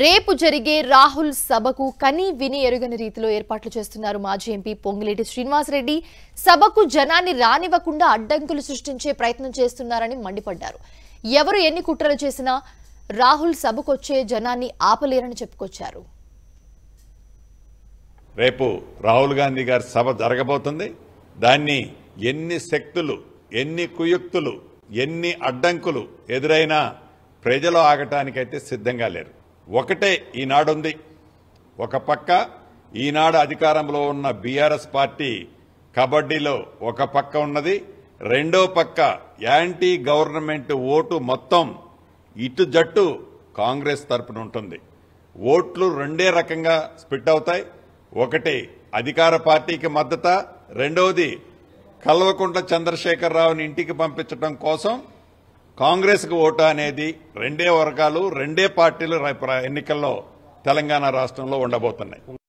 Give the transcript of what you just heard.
రేపు జరిగే రాహుల్ సభకు కని విని ఎరుగని రీతిలో ఏర్పాట్లు చేస్తున్నారు మాజీ ఎంపీ పొంగిలేటి శ్రీనివాసరెడ్డి సభకు జనాన్ని రానివ్వకుండా అడ్డంకులు సృష్టించే ప్రయత్నం చేస్తున్నారని మండిపడ్డారు ఎవరు ఎన్ని కుట్రలు చేసినా రాహుల్ సభకొచ్చే జనాన్ని ఆపలేరని చెప్పుకొచ్చారు రేపు రాహుల్ గాంధీ గారి సభ జరగబోతుంది దాన్ని ఎన్ని శక్తులు ఎన్ని కుయుక్తులు ఎన్ని అడ్డంకులు ఎదురైనా ప్రజలు ఆగటానికైతే సిద్ధంగా లేరు ఒకటే ఈనాడుంది ఒక పక్క ఈనాడు అధికారంలో ఉన్న బీఆర్ఎస్ పార్టీ కబడ్డీలో ఒక పక్క ఉన్నది రెండో పక్క యాంటీ గవర్నమెంట్ ఓటు మొత్తం ఇటు జట్టు కాంగ్రెస్ తరపున ఉంటుంది ఓట్లు రెండే రకంగా స్పిట్ అవుతాయి ఒకటి అధికార పార్టీకి మద్దత రెండవది కల్వకుంట్ల చంద్రశేఖరరావుని ఇంటికి పంపించడం కోసం కాంగ్రెస్కు ఓటు అనేది రెండే వర్గాలు రెండే పార్టీలు ఎన్నికల్లో తెలంగాణ రాష్ట్రంలో ఉండబోతున్నాయి